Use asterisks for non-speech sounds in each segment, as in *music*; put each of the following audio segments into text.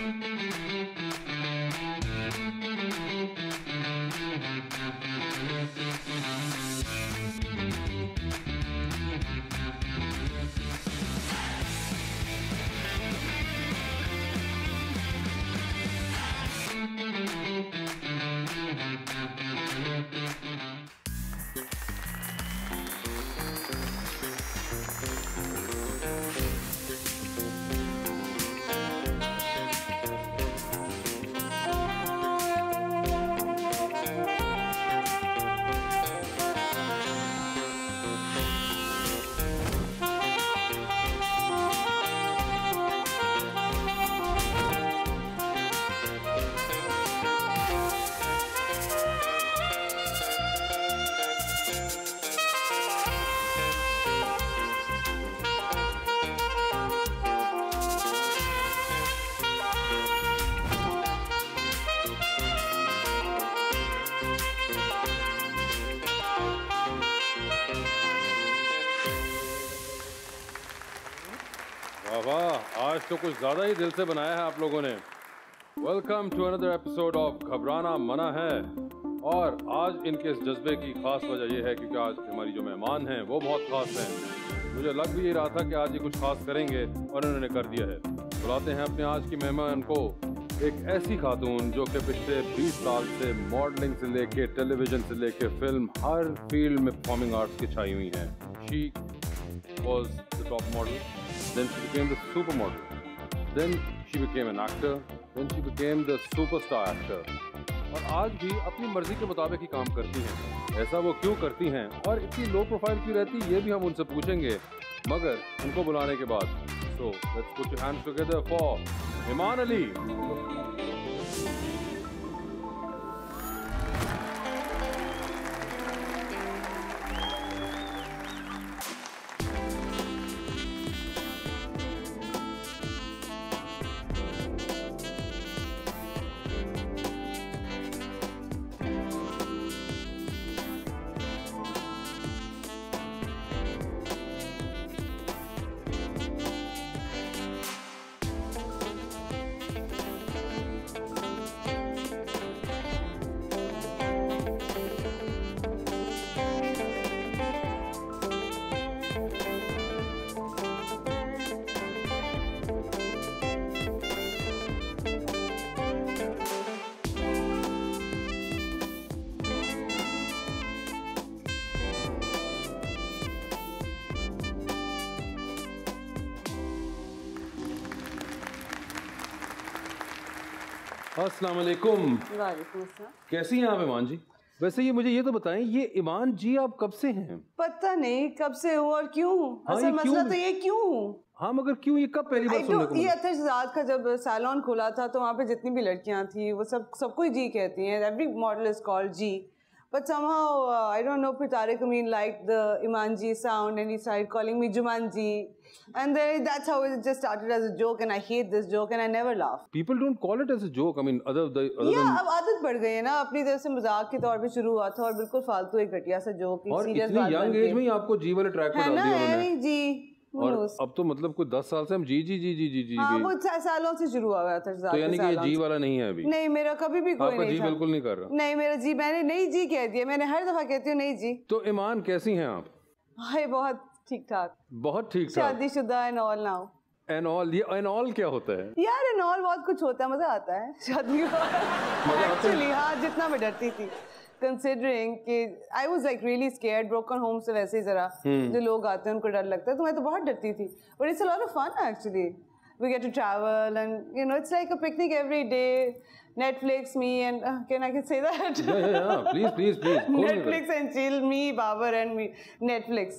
Música कुछ ज्यादा ही दिल से बनाया है आप लोगों ने welcome to another episode of Ghabrana Mana है और आज इनके इस जज्बे की खास वजह यह है क्योंकि आज हमारी जो मेहमान हैं वो बहुत खास हैं मुझे लग भी ये रहा था कि आज ये कुछ खास करेंगे और उन्होंने कर दिया है बुलाते हैं अपने आज की मेहमान को एक ऐसी खातून जो कि पिछले 20 साल से मॉडलिंग से लेके टेलीविजन से लेके फिल्म हर फील्ड में परफॉर्मिंग आर्ट्स की छाई हुई हैं she was the top model then she became the super model Then she became an actor. Then she became the superstar actor. और आज भी अपनी मर्जी के मुताबिक ही काम करती हैं ऐसा वो क्यों करती हैं और इतनी लो प्रोफाइल क्यों रहती ये भी हम उनसे पूछेंगे मगर उनको बुलाने के बाद so let's put your hands together for Iman Ali असलकुम कैसी हैं आप ईमान जी वैसे ये मुझे ये तो बताएं ये ईमान जी आप कब से हैं पता नहीं कब से हूँ और क्यों हाँ, असल मसला तो ये क्यों हाँ मगर क्यों ये कब पहली बार सुनने को ये अतरजात का जब सैलॉन खुला था तो वहाँ पे जितनी भी लड़कियाँ थी वो सब सबको जी कहती हैं एवरी मॉडल इज कॉल्ड जी But somehow, uh, I don't know, Pitarik Amin liked the Imanji sound and he started calling me Jumanji. And then that's how it just started as a joke and I hate this joke and I never laugh. People don't call it as a joke. I mean, other, the, other yeah, than... अब आदत बढ़ गई है ना अपनी तरफ से मजाक के तौर पे शुरू हुआ था और बिल्कुल फालतू एक घटिया सा जोक और इतनी यंग एज में आपको जी ट्रैक पर डाल दिया उन्होंने जी और अब तो मतलब कोई दस साल से हम जी जी जी जी जी जी हाँ, वो सालों से शुरू हुआ था तो यानी कि ये जी वाला नहीं है अभी नहीं मेरा कभी भी कोई नहीं जी बिल्कुल नहीं कर रहा नहीं मेरा जी मैंने नहीं जी कह दिया मैंने हर दफा कहती हूँ नहीं जी तो ईमान कैसी हैं आप हाय बहुत ठीक ठाक बहुत ठीक ठाक शुदा and all now and all ये एंड ऑल क्या होता है यार एंड ऑल बहुत कुछ होता है मजा आता है शादी के बाद एक्चुअली हाँ जितना मैं डरती थी कंसिडरिंग कि I was like really scared broken home से वैसे ही जरा जो लोग आते हैं उनको डर लगता है तो मैं तो बहुत डरती थी but it's a lot of fun actually we get to travel and you know it's like a picnic every day netflix me and uh, can i can say that yeah yeah yeah please please please Cool netflix and chill me babar and me netflix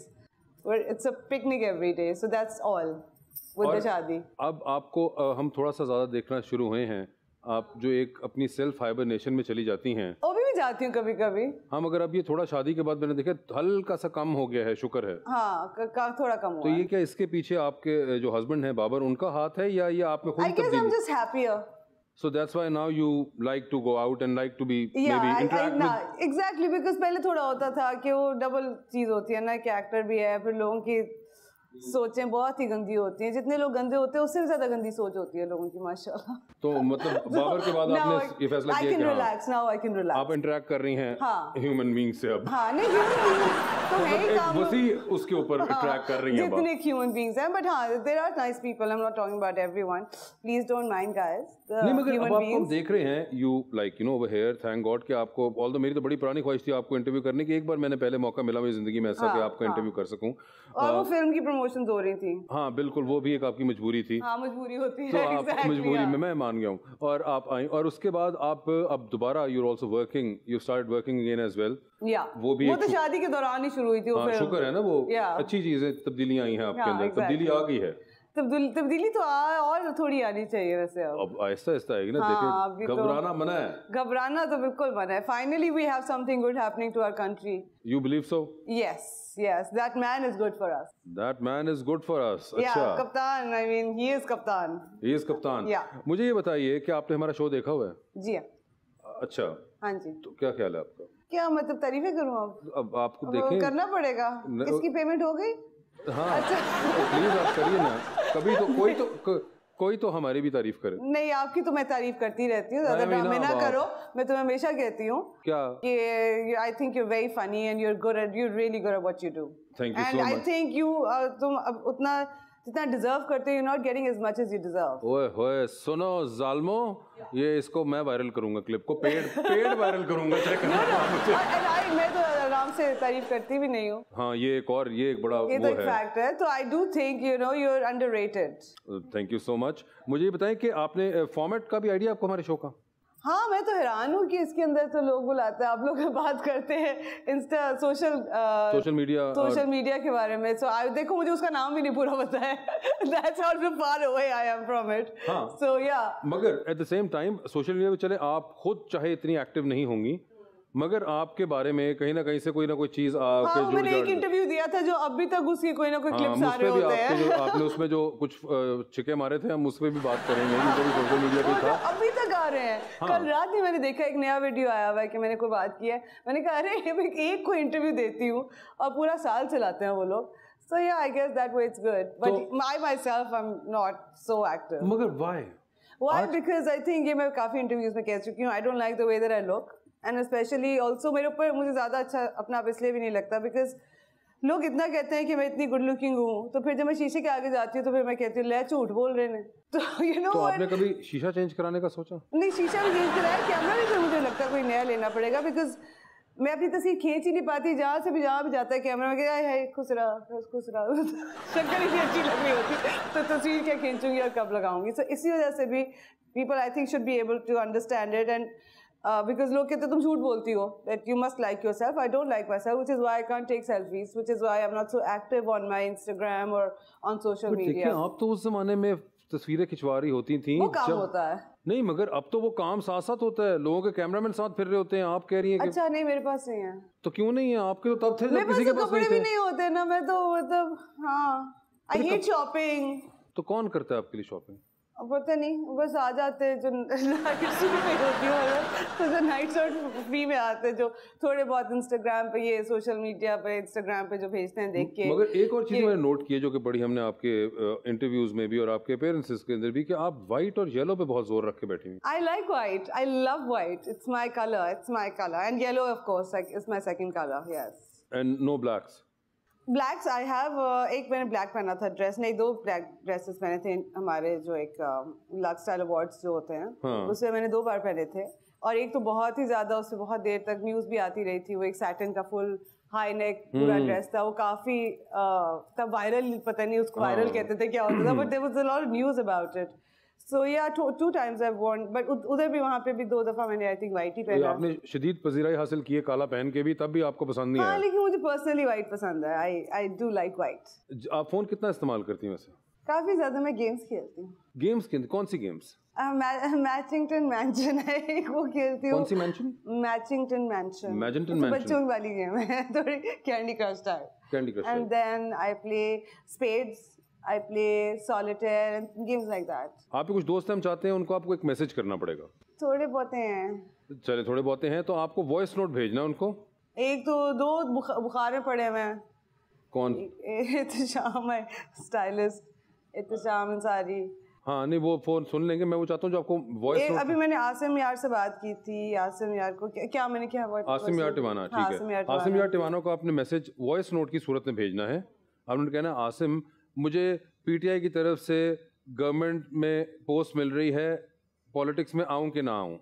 where it's a picnic every day so that's all with the shadi ab aapko uh, hum thoda sa zyada dekhna shuru hue hain आप जो एक अपनी self hibernation में चली जाती हैं और भी, भी जाती हूँ कभी कभी हाँ मगर अब ये थोड़ा शादी के बाद मैंने देखा हल्का सा कम हो गया है शुक्र है हाँ का, का थोड़ा कम हुआ तो ये क्या इसके पीछे आपके जो हस्बैंड है बाबर उनका हाथ है या ये आप में खुद So that's why now you like to go out and like to be yeah, maybe interact I, I, with... exactly because पहले थोड़ा होता था कि वो डबल चीज होती है ना कि एक्टर भी है फिर लोगों की सोचें बहुत ही गंदी होती हैं जितने लोग गंदे होते हैं उससे भी ज्यादा गंदी सोच होती है लोगों की माशाल्लाह तो मतलब *laughs* बाबर के बाद आपने ये फैसला किया I can relax now I can relax आप इंटरेक्ट कर रही हैं ह्यूमन हाँ। बीइंग से अब हां नहीं ह्यूमन तो है ही मतलब काम वसी उसके ऊपर अट्रैक्ट हाँ, कर रही हैं जितने ह्यूमन बीइंग्स हैं बट हां there are nice people I am not talking about everyone please don't mind guys नहीं मगर अब आपको हम देख रहे हैं you like you know over here thank God कि आपको ऑल मेरी तो बड़ी पुरानी ख्वाहिश थी आपको इंटरव्यू करने की एक बार मैंने पहले मौका मिला मेरी जिंदगी में ऐसा हाँ, कि हाँ. इंटरव्यू हाँ। कर सकूं और वो फिल्म की प्रमोशन हो रही थी हाँ बिल्कुल वो भी एक आपकी मजबूरी थी हाँ, मजबूरी होती तो है तो आप मजबूरी हाँ। में मैं मान गया हूँ और आप आई और उसके बाद आप अब दोबारा you are also working you start working again as well वो भी वो तो शादी के दौरान ही शुरू हुई थी हाँ, शुक्र है ना वो अच्छी चीजें तब्दीलियां आई हैं आपके अंदर तब्दीली आ गई है तब्दीली तो आ और तो थोड़ी आनी चाहिए वैसे अब ऐसा ऐसा आहिस्ता आएगी ना हाँ, देखिए तो घबराना तो, मना है घबराना तो बिल्कुल मना है finally we have something good happening to our country you believe so yes yes that man is good for us that man is good for us अच्छा कप्तान आई मीन ही इज कप्तान ही इज कप्तान या मुझे ये बताइए कि आपने हमारा शो देखा हुआ है जी हां अच्छा हां जी तो क्या ख्याल है आपका क्या मतलब तारीफें करूं अब अब आपको देखें करना पड़ेगा इसकी पेमेंट हो गई हाँ अच्छा। तो प्लीज आप करिए ना कभी तो कोई तो को, कोई तो हमारी भी तारीफ करे नहीं आपकी तो मैं तारीफ करती रहती हूँ ज्यादा ड्रामे ना करो मैं तुम्हें हमेशा कहती हूँ क्या कि I think you very funny and you are good you really good at what you do thank you so much and I think you तुम अब उतना जितना डिजर्व करते you not getting as much as you deserve ओए होए सुनो जालमो ये इसको मैं वायरल करूंगा क्लिप को पेड़ पेड़ वायरल करूंगा चेक करना no, no. I, मैं तो आराम से तारीफ करती भी नहीं हूं हां ये एक और ये एक बड़ा ये तो एक फैक्ट है तो I do think you know you are underrated thank you so much मुझे ये बताएं कि आपने फॉर्मेट uh, का भी आईडिया आपको हमारे शो का हाँ मैं तो हैरान हूँ कि इसके अंदर तो लोग बुलाते हैं आप लोग *laughs* बात करते हैं Insta social social media social media के बारे में सो so, आई देखो मुझे उसका नाम भी नहीं पूरा पता है that's how too far away I am from it so yeah मगर at the same time social media पे चले आप खुद चाहे इतनी एक्टिव नहीं होंगी मगर आपके बारे में कहीं ना कहीं से कोई ना कोई चीज आपके हाँ, मैंने एक इंटरव्यू दिया था जो अभी तक उसकी कोई ना कोई क्लिप्स हाँ, आ रहे होते हैं जो आपने उसमें जो कुछ छिके मारे थे हम उस पर भी बात करेंगे सोशल मीडिया हाँ, पे था तो अभी तक आ रहे हैं हाँ। कल रात ही मैंने देखा एक नया वीडियो आया हुआ है कि मैंने कोई बात की है मैंने कहा अरे एक को इंटरव्यू देती हूँ और पूरा साल चलाते हैं वो लोग So yeah, I guess that way good but my myself I am not so active मगर why Why? Because I think ये मैं काफी इंटरव्यूज में कह चुकी हूँ. I don't like the weather I look and especially also मेरे ऊपर मुझे ज़्यादा अच्छा अपना आप इसलिए भी नहीं लगता बिकॉज लोग इतना कहते हैं कि मैं इतनी गुड लुकिंग हूँ तो फिर जब मैं शीशे के आगे जाती हूँ तो फिर मैं कहती हूँ ले झूठ बोल रहे हैं *laughs* तो यू you नो know तो आपने कभी शीशा चेंज कराने का सोचा नहीं शीशा भी चेंज कराया कैमरा भी फिर मुझे लगता है कोई नया लेना पड़ेगा बिकॉज मैं अपनी तस्वीर खींच ही नहीं पाती जहाँ से भी जहाँ भी जाता है कैमरा में कहता है खुसरा खुसरा शक्ल इतनी अच्छी लग रही होती तो तस्वीर क्या खींचूंगी और कब लगाऊंगी सो इसी वजह से भी people I think should be able to understand it and because uh, लोग कहते तुम झूठ बोलती हो that you must like yourself I don't like myself which is why I can't take selfies which is why I am not so active on my Instagram और on social media आप तो उस जमाने में तस्वीरें खिंचवा रही होती थी वो काम होता है नहीं मगर अब तो वो काम साथ साथ होता है लोगों के कैमरामैन साथ फिर रहे होते हैं आप कह रही हैं अच्छा नहीं मेरे पास नहीं है तो क्यों नहीं है आपके तो तब थे जब किसी के तो पास नहीं भी नहीं होते ना मैं तो मतलब हाँ आई हेट शॉपिंग तो कौन करता है आपके लिए शॉपिंग पता तो नहीं बस आ जाते हैं जो होती है तो नाइट्स आउट फ्री में आते हैं जो थोड़े बहुत इंस्टाग्राम पे ये सोशल मीडिया पे इंस्टाग्राम पे जो भेजते हैं देख के मगर एक और चीज़ मैंने नोट की है जो कि बड़ी हमने आपके इंटरव्यूज में भी और आपके अपेयरेंसेस के अंदर भी कि आप व्हाइट और येलो पे बहुत जोर रख के बैठी हुई I like white I love white it's my colour it's my colour and yellow of course course it's my second colour yes and no blacks blacks I have एक मैंने ब्लैक पहना था ड्रेस नहीं दो ब्लैक ड्रेसेस पहने थे हमारे जो एक लक स्टाइल अवार्ड्स जो होते हैं हाँ. उसमें मैंने दो बार पहने थे और एक तो बहुत ही ज़्यादा उससे बहुत देर तक न्यूज़ भी आती रही थी वो एक सैटन का फुल हाई नेक पूरा ड्रेस हम्म। था वो काफ़ी uh, तब वायरल पता नहीं उसको वायरल हाँ। कहते थे क्या होता था but there was a lot news about it so yeah two times I want but उधर भी वहाँ पे भी दो दफा मैंने आई थिंक वाइट ही तो पहना आपने शदीद पजीराई हासिल की है काला पहन के भी तब भी आपको पसंद नहीं हाँ, लेकिन मुझे पर्सनली वाइट पसंद है I I do like white आप फोन कितना इस्तेमाल करती हैं वैसे काफी ज्यादा मैं गेम्स खेलती हूँ गेम्स खेलती कौन सी गेम्स मैचिंगटन मैंशन है वो खेलती हूँ कौन सी Mansion Matchington Mansion Matchington Mansion बच्चों वाली गेम है *laughs* थोड़ी Candy Crush type Candy Crush and then I play spades I play solitaire and games like that आपके कुछ दोस्त हम चाहते हैं उनको आपको एक मैसेज करना पड़ेगा थोड़े बहुत हैं चले थोड़े बहुत हैं तो आपको वॉइस नोट भेजना उनको एक तो दो बुखार में पड़े हुए कौन इतशाम है स्टाइलिस्ट इतशाम अंसारी हाँ नहीं वो फोन सुन लेंगे मैं वो चाहता हूँ जो आपको वॉइस अभी मैंने आसिम यार से बात की थी आसिम यार को क्या, क्या मैंने क्या आसिम यार टिवाना हाँ, ठीक है आसिम यार टिवाना को आपने मैसेज वॉइस नोट की सूरत में भेजना है आपने कहना आसिम मुझे पीटीआई की तरफ से गवर्नमेंट में पोस्ट मिल रही है पॉलिटिक्स में आऊँ कि ना आऊँ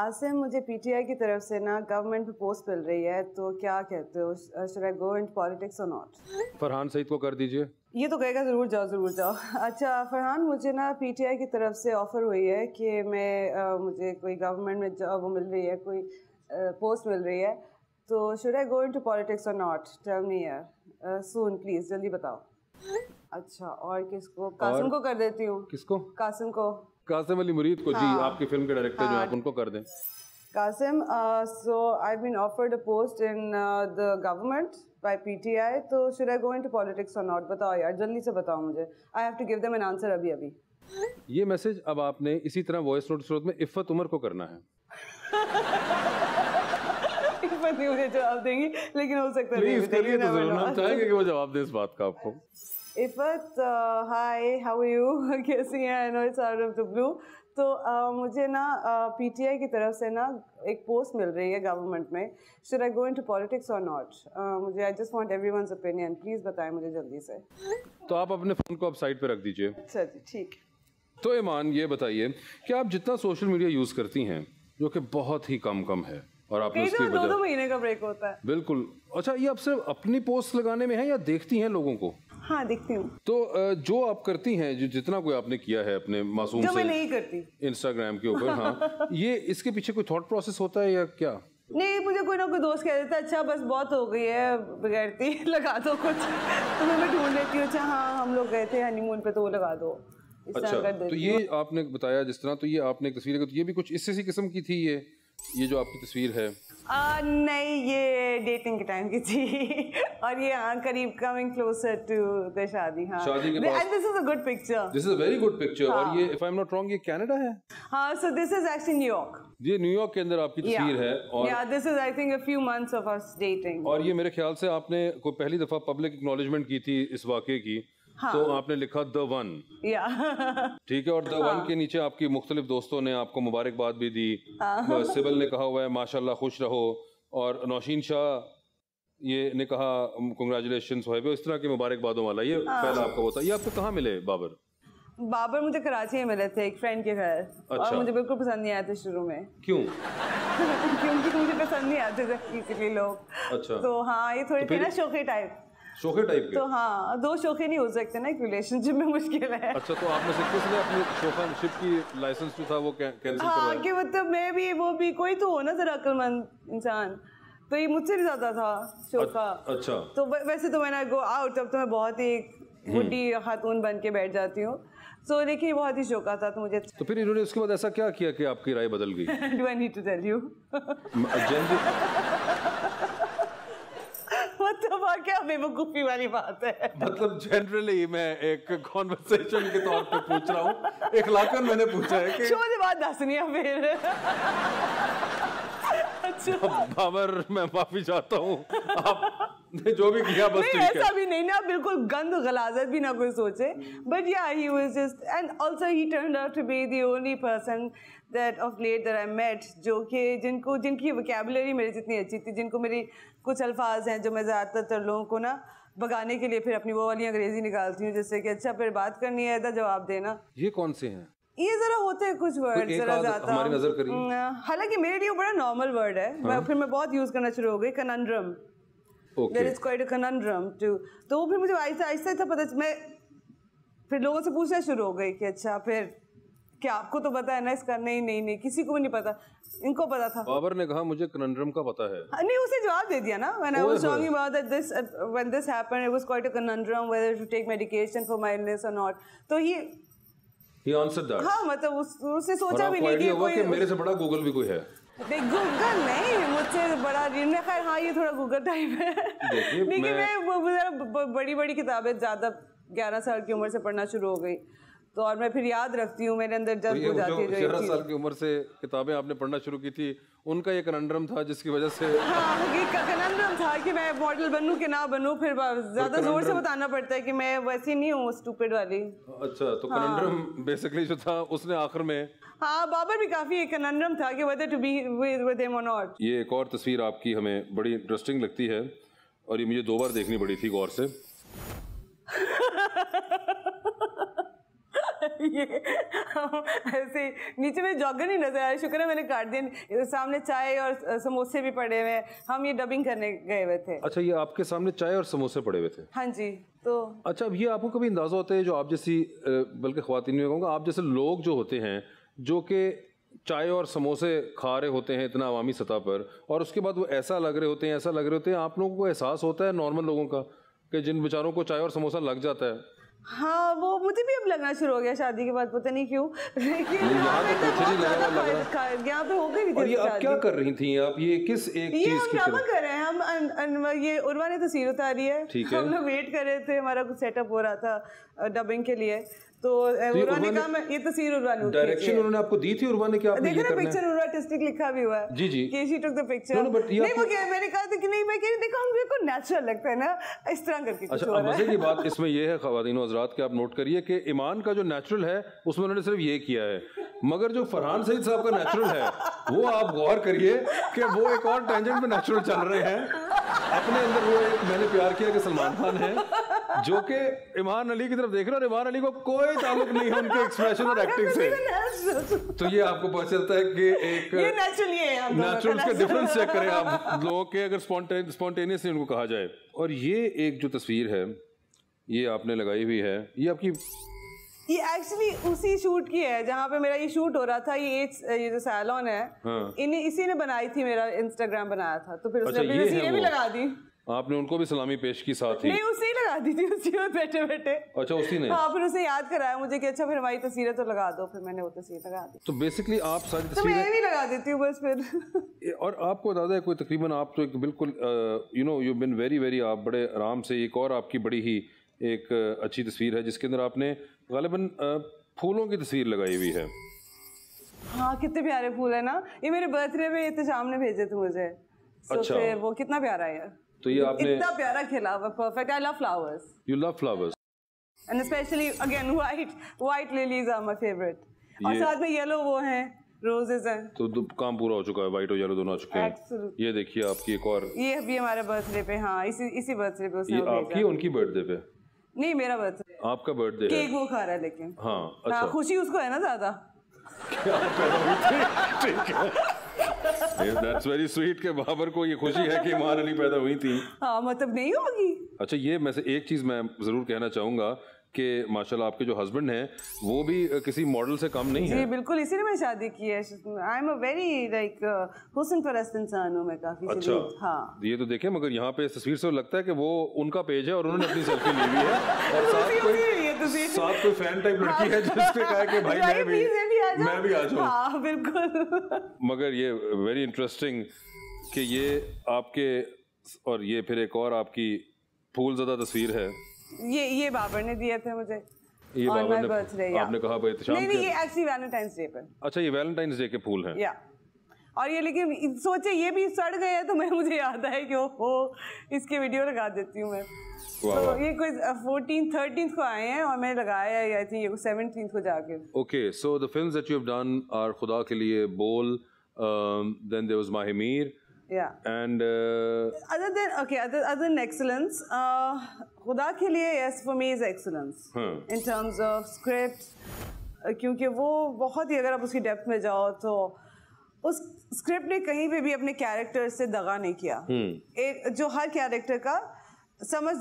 आज से मुझे पीटीआई की तरफ से ना गवर्नमेंट में पोस्ट मिल रही है तो क्या कहते हो should I go in politics or not Farhan Saeed को कर दीजिए ये तो कहेगा ज़रूर जाओ ज़रूर जाओ अच्छा फरहान मुझे ना पीटीआई की तरफ से ऑफ़र हुई है कि मैं आ, मुझे कोई गवर्नमेंट में जॉब मिल रही है कोई आ, पोस्ट मिल रही है तो should I go into politics or not टर्म ईयर सुन प्लीज जल्दी बताओ अच्छा और किसको कासिम को कर देती हूँ किसको कासिम को कासिम अली मुरीद को हाँ, जी आपकी फिल्म के डायरेक्टर हाँ, जो आप उनको कर दें Qasim so I been offered a post in the government by PTI तो should I go into politics or not बताओ यार जल्दी से बताओ मुझे I have to give them an answer अभी अभी ये मैसेज अब आपने इसी तरह वॉइस नोट स्रोत में इफ्फत उमर को करना है *laughs* मैं *laughs* उन्हें जवाब देंगी लेकिन हो सकता है तो जरूर हम चाहेंगे कि वो जवाब दे इस बात का आपको इफ़त हाय हाउ यू कैसी हैं I know it's out of the blue तो uh, मुझे ना पीटीआई uh, की तरफ से ना एक पोस्ट मिल रही है गवर्नमेंट में should I go into politics or not मुझे I just want every opinion please बताएं मुझे जल्दी से तो आप अपने फ़ोन को आप साइड पर रख दीजिए अच्छा जी ठीक तो ईमान ये बताइए कि आप जितना सोशल मीडिया यूज़ करती हैं जो कि बहुत ही कम कम है और आपने उसकी दो तो दो महीने का ब्रेक होता है बिल्कुल अच्छा ये आप सिर्फ अपनी पोस्ट लगाने में है या देखती हैं लोगों को हाँ देखती हूँ तो जो आप करती हैं जो जितना कोई आपने किया है अपने मासूम जो मैं नहीं करती इंस्टाग्राम के ऊपर हाँ *laughs* ये इसके पीछे कोई थॉट प्रोसेस होता है या क्या नहीं मुझे कोई ना कोई दोस्त कह देता अच्छा बस बहुत हो गई है बगैरती *laughs* लगा दो कुछ *laughs* तो मैं ढूंढ लेती हूँ अच्छा हाँ हम लोग गए थे हनीमून पे तो वो लगा दो अच्छा तो ये आपने बताया जिस तरह तो ये आपने तस्वीरें तो ये भी कुछ इस किस्म की थी ये ये जो आपकी तस्वीर है आ, नहीं ये डेटिंग के टाइम की थी *laughs* और ये हाँ करीब कमिंग क्लोजर टू द शादी हाँ शादी के बाद this is a good picture this is a very good picture और हाँ। ये if I am not wrong ये कनाडा है हाँ so this is actually New York ये न्यूयॉर्क के अंदर आपकी तस्वीर yeah. है और yeah this is I think a few months of us dating और ये मेरे ख्याल से आपने कोई पहली दफा पब्लिक एक्नॉलेजमेंट की थी इस वाकये की हाँ. तो आपने लिखा द वन या ठीक है और द हाँ. वन के नीचे आपकी मुख्तलिफ दोस्तों ने आपको मुबारकबाद भी दी हाँ. सिबल ने कहा हुआ है माशाल्लाह खुश रहो और नौशीन शाह ये ने कहा कंग्रेचुलेशन सोहेब इस तरह के मुबारकबादों वाला ये हाँ। पहला आपका होता ये आपको कहाँ मिले बाबर बाबर मुझे कराची में मिले थे एक फ्रेंड के घर अच्छा। और मुझे बिल्कुल पसंद नहीं आए थे शुरू में क्यों *laughs* क्योंकि मुझे पसंद नहीं आते थे बेसिकली लोग अच्छा तो हाँ ये थोड़ी तो थी ना शोखी टाइप शोखे टाइप के तो हाँ दो शोखे नहीं हो सकते ना एक रिलेशनशिप में मुश्किल है अच्छा तो आपने से किसने अपने शोखानशिप की लाइसेंस जो था वो कैंसिल हाँ करवाया कि मतलब मैं भी वो भी कोई तो हो ना जरा अक्लमंद इंसान तो ये मुझसे भी ज्यादा था शोखा अच्छा तो वैसे तो मैंने गो आउट तब तो मैं बहुत ही बुढ़ी हम्म। खातून बन के बैठ जाती हूँ सो so, देखिए बहुत ही शोका था तो मुझे अच्छा तो फिर इन्होंने उसके बाद ऐसा क्या किया कि आपकी राय बदल गई do I need to tell you કે હવે મુકુપી વાલી વાત હે મતલબ જનરલી મે એક કન્વર્સેશન કે તોર પર પૂછ રહા હું એક લાકર મેને પૂછા હે કે છો દી વાત દસનીયા મેર અચ્છા બમર મે માફી ચાહતા હું આપ જે ભી કિયા બસ ઠીક મે એસા ભી નહીં ના બિલકુલ ગંદ ગલાઝત ભી ના કોઈ સોચે but yeah he was just and also he turned out to be the only person that of late there I met जो कि जिनको जिनकी वकेबलरी मेरी जितनी अच्छी थी जिनको मेरी कुछ अल्फाज हैं जो मैं ज़्यादातर लोगों को ना भगाने के लिए फिर अपनी वो वाली अंग्रेज़ी निकालती हूँ जैसे कि अच्छा फिर बात करनी है तो जवाब देना ये कौन से हैं ये जरा होते हैं कुछ वर्ड जरा ज्यादा हालांकि मेरे लिए बड़ा नॉर्मल वर्ड है हाँ? फिर मैं बहुत यूज करना शुरू हो गई conundrum there is quite conundrum too तो वो फिर मुझे आहिस्ता आहिस्ता था पता मैं फिर लोगों से पूछना शुरू हो गई कि अच्छा फिर कि आपको तो पता है ना इसका नहीं नहीं नहीं किसी को भी नहीं पता इनको पता था बाबर ने कहा मुझे कनंड्रम का पता है हाँ, नहीं उसे जवाब दे दिया ना when I was talking about that this when this happened it was quite a conundrum whether to take medication for my illness और नॉट तो ही ही आंसर दैट हां मतलब उस, उसने सोचा भी नहीं कि कोई कि मेरे से बड़ा गूगल भी कोई है नहीं गूगल नहीं मुझसे बड़ा ने खैर हाँ ये थोड़ा गूगल टाइप है लेकिन मैं बड़ी बड़ी किताबें ज़्यादा ग्यारह साल की उम्र से पढ़ना शुरू हो गई तो और मैं फिर याद रखती हूँ मेरे अंदर जब तो हो जाती है ग्यारह साल की उम्र से किताबें आपने पढ़ना शुरू की थी उनका एक कनंड्रम था जिसकी वजह से *laughs* हाँ, कनंड्रम था कि मैं मॉडल बनूं कि ना बनूं फिर तो ज्यादा जोर से बताना पड़ता है कि मैं वैसी नहीं हूँ स्टूपिड वाली अच्छा तो हाँ। कनंड्रम बेसिकली जो था उसने आखिर में हाँ बाबर भी काफी एक कनंड्रम था कि whether to be with him और नॉट ये एक और तस्वीर आपकी हमें बड़ी इंटरेस्टिंग लगती है और ये मुझे दो बार देखनी पड़ी थी गौर से *laughs* *laughs* ये ऐसे नीचे में जॉगर नहीं नजर आया शुक्र है मैंने काट दिया सामने चाय और समोसे भी पड़े हुए हैं हम ये डबिंग करने गए हुए थे अच्छा ये आपके सामने चाय और समोसे पड़े हुए थे हाँ जी तो अच्छा अब ये आपको कभी अंदाजा होता है जो आप जैसी बल्कि खुवान में कहूँगा आप जैसे लोग जो होते हैं जो कि चाय और समोसे खा रहे होते हैं इतना अवामी सतह पर और उसके बाद वो ऐसा लग रहे होते हैं ऐसा लग रहे होते हैं आप लोगों को एहसास होता है नॉर्मल लोगों का कि जिन बेचारों को चाय और समोसा लग जाता है हाँ वो मुझे भी अब लगना शुरू हो गया शादी के बाद पता नहीं क्यों लेकिन हाँ, तो तो यहाँ पे हो गई थी आप क्या कर रही थी आप ये किस एक ये हम ड्रामा कर रहे हैं हम अन, अन, ये उर्वा ने तस्वीर तो उतारी है हम लोग वेट कर रहे थे हमारा कुछ सेटअप हो रहा था डबिंग के लिए तो, uh, तो उर्वा ने कहा मैं ये तस्वीर उर्वा ने डायरेक्शन उन्होंने आपको दी थी उर्वा ने क्या आपने देखो ना पिक्चर उर्वा टिस्टिक लिखा भी हुआ है जी जी कि she took the picture no but नहीं वो क्या मैंने कहा था कि नहीं मैं कह रही देखो मुझे को नेचुरल लगता है ना इस तरह करके कुछ अच्छा मजे की बात इसमें ये है खवातीन और हजरात के आप नोट करिए कि ईमान का जो नेचुरल है उसमें उन्होंने सिर्फ ये किया है मगर जो फरहान सईद साहब का नेचुरल है वो आप गौर करिए कि वो एक और टेंजेंट में नेचुरल चल रहे हैं अपने अंदर वो एक मैंने प्यार किया कि सलमान खान है जो कि इमान अली की तरफ देख रहे हो और इमान अली को कोई कोई ताल्लुक नहीं है उनके एक्सप्रेशन और एक्टिंग से *laughs* तो ये आपको पता चलता है कि एक नेचुरल के डिफरेंस चेक करें आप लोगों के अगर स्पॉन्टेनियसली उनको कहा जाए और ये एक जो तस्वीर है ये आपने लगाई हुई है ये आपकी ये एक्चुअली उसी शूट की है जहाँ पे मेरा ये शूट हो रहा था ये ये जो सैलॉन है हाँ। इन्हें इसी ने बनाई थी मेरा इंस्टाग्राम बनाया था तो फिर अच्छा, उसने ये, ये भी लगा दी आपने उनको भी सलामी पेश की साथ ही नहीं उसे ही लगा दी थी उसी में बैठे बैठे अच्छा उसी ने हाँ फिर उसे याद कराया मुझे कि अच्छा फिर हमारी तस्वीरें तो लगा दो फिर मैंने वो तस्वीर लगा दी तो बेसिकली आप सारी तस्वीरें तो मैं भी लगा देती हूँ बस फिर और आपको दादा कोई तकरीबन आप तो एक बिल्कुल you know you been very very आप बड़े आराम से एक और आपकी बड़ी ही एक अच्छी तस्वीर है जिसके अंदर आपने गालिबा फूलों की तस्वीर लगाई हुई है हाँ कितने प्यारे फूल है ना ये मेरे बर्थडे में इंतजाम ने भेजे थे मुझे अच्छा। फिर वो कितना प्यारा है यार तो ये आपने इतना प्यारा खिला हुआ perfect I love flowers you love flowers and specially again white white lilies are my favourite और साथ में येलो वो हैं रोजेस हैं तो, काम पूरा हो चुका है व्हाइट और येलो दोनों आ चुके हैं ये देखिए आपकी एक और ये अभी हमारे बर्थडे पे हां इसी इसी बर्थडे पे उसने ये आपकी उनकी बर्थडे पे नहीं मेरा बर्थडे आपका बर्थडे है केक वो खा रहा है लेकिन हां हाँ, अच्छा खुशी उसको है ना ज्यादा *laughs* ठीक है दैट्स वेरी स्वीट के बाबर को ये खुशी है कि महारानी पैदा हुई थी हाँ मतलब नहीं होगी अच्छा ये मैं से एक चीज मैं जरूर कहना चाहूंगा कि माशाल्लाह आपके जो हस्बैंड हैं वो भी किसी मॉडल से कम नहीं है बिल्कुल इसी ने मैं शादी की है I am a very like हुसन परस्त इंसान हूं मैं काफी अच्छा हाँ ये तो देखे मगर यहाँ पे तस्वीर से तो लगता है कि वो उनका पेज है और उन्होंने अपनी सेल्फी ली हुई है *laughs* और साथ कोई साथ कोई फैन टाइप हाँ। लड़की है जिसने कहा कि भाई मैं भी मैं भी आ जाऊं हां बिल्कुल *laughs* मगर ये वेरी इंटरेस्टिंग कि ये आपके और ये फिर एक और आपकी फूल ज़्यादा तस्वीर है ये ये बाबर ने दिए थे मुझे ये बाबर ने आपने कहा भाई नहीं नहीं ये एक्चुअली वैलेंटाइंस डे पर अच्छा ये वैलेंटाइंस डे के फूल हैं या और ये लेकिन सोचे ये भी सड़ गए तो मैं मुझे याद है कि ओहो इसके वीडियो लगा देती हूँ मैं तो ये कोई फोर्टीन थर्टीन को आए हैं और मैं लगाया आई थिंक ये सेवनटीन को जाके okay so the film that you have done are Khuda Kay Liye Bol then there was Mahe Mir yeah. And uh, other than okay, other other than excellence, uh, khuda ke liye yes for me is excellence huh. in terms of script, क्योंकि वो बहुत ही अगर आप उसकी depth में जाओ तो उस स्क्रिप्ट ने कहीं पे भी अपने कैरेक्टर से दगा नहीं किया एक जो हर कैरेक्टर का समझ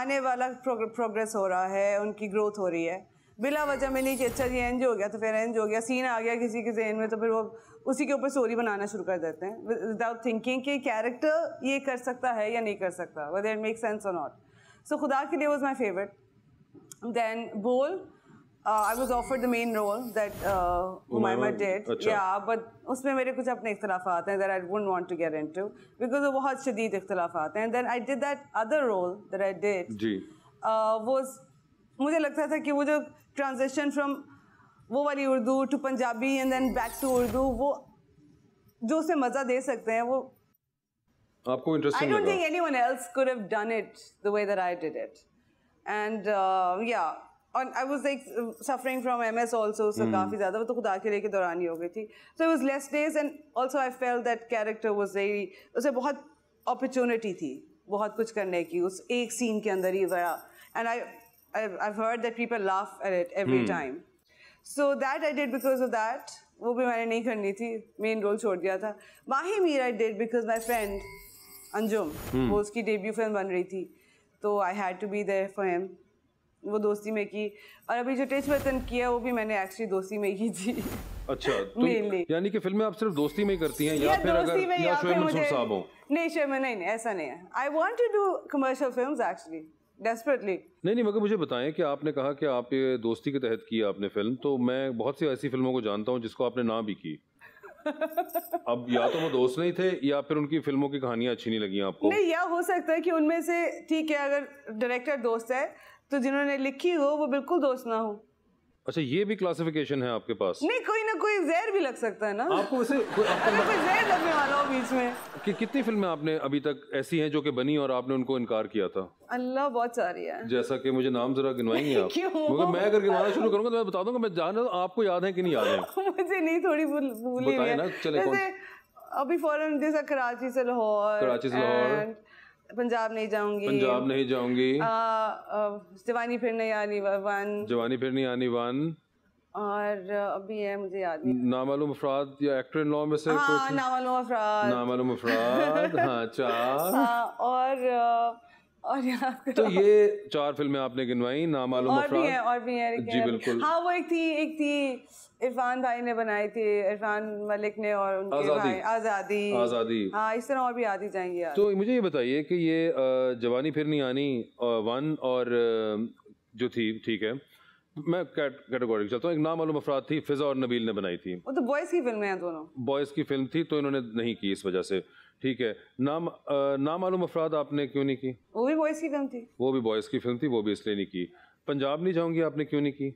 आने वाला प्रोग्रेस हो रहा है उनकी ग्रोथ हो रही है बिला वजह में नहीं कि अच्छा जी एंज हो गया तो फिर एंज हो गया सीन आ गया किसी के जहन में तो फिर वो उसी के ऊपर स्टोरी बनाना शुरू कर देते हैं विदाउट थिंकिंग कि कैरेक्टर ये कर सकता है या नहीं कर सकता वेदर इट मेक सेंस और not so Khuda Kay Liye was my favourite then Bol I was offer the main role that date या बट उसमें मेरे कुछ अपने इख्तलाफात हैं that I would want to get into because वो बहुत शदीद इख्तलाफात हैं then I did that other role that I did वो मुझे लगता था कि वो जो ट्रांजेक्शन फ्राम वो वाली Urdu to Punjabi and then back to Urdu वो जो उसे मज़ा दे सकते हैं वो आपको interesting I don't think anyone else could have done it the way that I did it and या और I was like suffering from MS also so काफ़ी ज़्यादा वो तो खुदा के लिए के दौरान ही हो गई थी so it was less days and also I felt that character was very उसे बहुत अपॉर्चुनिटी थी बहुत कुछ करने की उस एक सीन के अंदर ही बड़ा and I I heard that people laugh at it every time so that I did because of that वो भी मैंने नहीं करनी थी मेन रोल छोड़ दिया था Mahe Mir I did because my friend Anjum hmm. वो उसकी डेब्यू फिल्म बन रही थी तो I had to be there for him वो दोस्ती में की और अभी जो टेस्ट वतन किया वो भी मैंने एक्चुअली दोस्ती में की थी अच्छा मेनली *laughs* तो यानी कि फिल्में आप सिर्फ दोस्ती में ही करती हैं या, या फिर अगर या, या मुझे नहीं साहब हो नहीं नहीं ऐसा नहीं है I want to do commercial film actually desperately नहीं नहीं मगर मुझे बताएं कि आपने कहा कि आप ये दोस्ती के तहत की आपने फिल्म तो मैं बहुत सी ऐसी फिल्मों को जानता हूँ जिसको आपने ना भी की *laughs* अब या तो वो दोस्त नहीं थे या फिर उनकी फिल्मों की कहानियां अच्छी नहीं लगी आपको नहीं या हो सकता है कि उनमें से ठीक है अगर डायरेक्टर दोस्त है तो जिन्होंने लिखी हो वो बिल्कुल दोस्त ना हो अच्छा ये भी क्लासिफिकेशन है आपके पास नहीं कोई ना कोई जहर भी लग सकता है ना आपको वैसे कोई जहर लगने वाला हो बीच में कि कितनी फिल्में आपने अभी तक ऐसी हैं जो कि बनी और आपने उनको इनकार किया था अल्लाह बहुत सारी है जैसा कि मुझे नाम जरा गिनवाएंगे आप *laughs* क्यों मैं अगर गिनवाना शुरू करूंगा तो मैं बता दूंगा मैं जान रहा आपको याद है कि नहीं याद है *laughs* मुझे नहीं थोड़ी भूल ना चले अभी फॉरन जैसा कराची से लाहौर कराची से लाहौर पंजाब नहीं जाऊंगी पंजाब नहीं जाऊंगी जवानी फिर नहीं आनी वन जवानी फिर नहीं आनी वन और अभी है मुझे याद नाम नामालूम अफराद या एक्टर इन लॉ में से हाँ, नामालूम अफराद नामालूम अफराद हाँ चार हाँ, और और यहाँ तो ये चार फिल्में आपने गिनवाई नामालूम और भी है और भी है जी बिल्कुल हाँ वो एक थी एक थी इरफान भाई ने बनाई थी इरफान मलिक ने और उनके आजादी भाई, आजादी आजादी हाँ इस तरह और भी आती जाएंगी तो मुझे ये बताइए कि ये जवानी फिर नहीं आनी वन और जो थी ठीक है मैं कैटेगोरी चलता हूँ एक नाम मालूम अफराद थी फिजा और नबील ने बनाई थी वो तो बॉयज़ की फिल्म है दोनों बॉयज़ की फिल्म थी तो इन्होंने नहीं की इस वजह से ठीक है नाम आ, नामालूम अफराद आपने क्यों नहीं की वो भी बॉयज़ की फिल्म थी वो भी बॉयज़ की फिल्म थी वो भी इसलिए नहीं की पंजाब नहीं जाऊंगी आपने क्यों नहीं की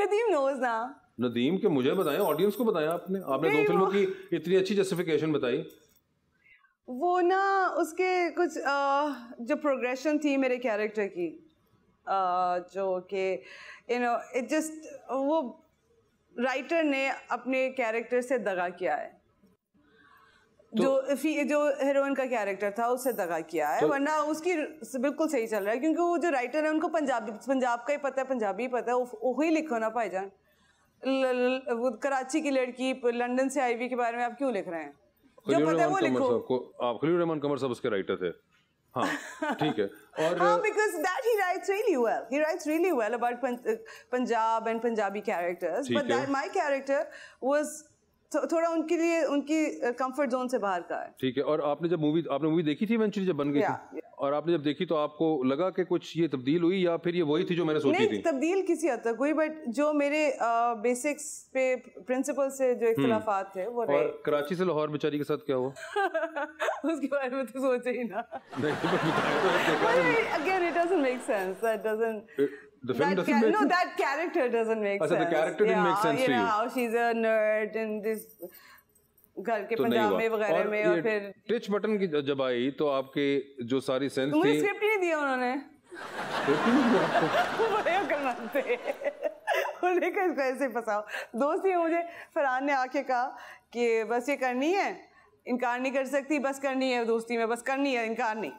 नदीम नोज ना नदीम के मुझे बताएं ऑडियंस को बताया आपने आपने दो फिल्मों की इतनी अच्छी जस्टिफिकेशन बताई वो ना उसके कुछ आ, जो प्रोग्रेशन थी मेरे कैरेक्टर की जो कि यू नो इट जस्ट वो राइटर ने अपने कैरेक्टर से दगा किया है तो, जो जो हीरोइन का कैरेक्टर था उससे दगा किया है तो, वरना उसकी बिल्कुल सही चल रहा है क्योंकि वो जो राइटर है उनको पंजाबी पंजाब का ही पता है पंजाबी ही पता है वो ही लिखो ना भाईजान वो कराची की लड़की लंदन से आई हुई के बारे में आप क्यों लिख रहे हैं जो पता है वो लिखो आप खलील रहमान कमर साहब उसके राइटर थे हाँ because that he writes really well he writes really well about uh, Punjab and Punjabi characters but that my character was थोड़ा उनके लिए उनकी कंफर्ट जोन से बाहर का है ठीक है और आपने जब मूवी आपने मूवी देखी थी इवेंचुअली जब बन गई थी और आपने जब देखी तो आपको लगा कि कुछ ये तब्दील हुई या फिर ये वही थी जो मैंने सोची थी तब्दील किसी हद तक हुई बट जो मेरे बेसिक्स पे प्रिंसिपल से जो हम्म। इख्तलाफा थे वो और कराची से लाहौर बेचारी के साथ क्या हुआ *laughs* उसके बारे में तो सोचे ही ना again it doesn't make sense that doesn't the film that doesn't make no, sense. that character doesn't make Achha, sense. the character yeah, didn't make sense you to know, you. How she's a nerd and this घर के तो पंजामे वगैरह में और फिर teach button की जब आई तो आपके जो सारी सेंस थी स्क्रिप्ट ही नहीं दिया उन्होंने उन्होंने कहा दोस्त ही मुझे फरहान ने आके कहा कि बस ये करनी है इनकार नहीं कर सकती बस करनी है दोस्ती में बस करनी है इनकार नहीं